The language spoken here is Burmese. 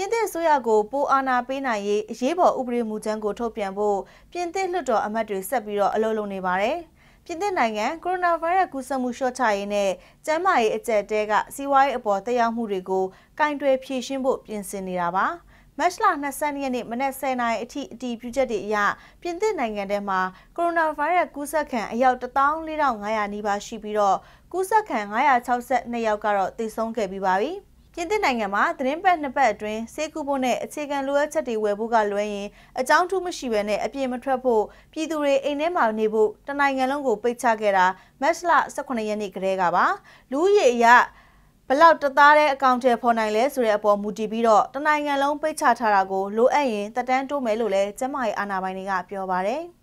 ပြင်သစ်အစိုးရကိုပိုအာဏာပေးနိုင်ရေးအရေးပေါ်ဥပဒေမူကြမ်းကိုထုတ်ပြန်ဖို့ပြင်သစ်လွှတ်တော်အမတ်တွေဆက်ပြီးတော့အလုပ်လုပ်နေပါတယ်။ပြင်သစ်နိုင်ငံကိုရိုနာဗိုင်းရပ်စ်ကူးစက်မှုလျှော့ချရေးနဲ့ကျန်းမာရေးအကျပ်တဲကစီးပွားရေးအပေါ်တက်ရောက်မှုတွေကိုကင်တွယ်ဖြေရှင်းဖို့ပြင်ဆင်နေတာပါ။မတ်လ20ရက်နေ့မနက်10:00နာရီအထိအတည်ပြုချက်တွေအရပြင်သစ်နိုင်ငံထဲမှာကိုရိုနာဗိုင်းရပ်စ်ကူးစက်ခံအယောက်14500နီးပါးရှိပြီးတော့ကူးစက်ခံ962ယောက်ကတော့သေဆုံးခဲ့ပြီးပါပြီ။ပြင်သစ်နိုင်ငံမှာသတင်းပတ်နှစ်ပတ်အတွင်းဆေးကုဖို့နဲ့အခြေခံလိုအပ်ချက်တွေဝယ်ဖို့ကလွဲရင်အကြောင်းထူးမရှိဘဲနဲ့အပြင်းမထွက်ဖို့ပြည်သူတွေအိမ်ထဲမှာနေဖို့တနိုင်ငံလုံးကိုပိတ်ချခဲ့တာမတ်လ18ရက်နေ့ကတည်းကပါ လူဦးရေအရဘလောက်တသားတဲ့အကောင့်ထဲပေါ်နိုင်လဲဆိုတဲ့အပေါ်မူတည်ပြီးတော့တနိုင်ငံလုံးပိတ်ချထားတာကိုလိုအပ်ရင်တက်တန်းတိုးမယ်လို့လည်းကျမရဲ့အာဏာပိုင်တွေကပြောပါတယ်။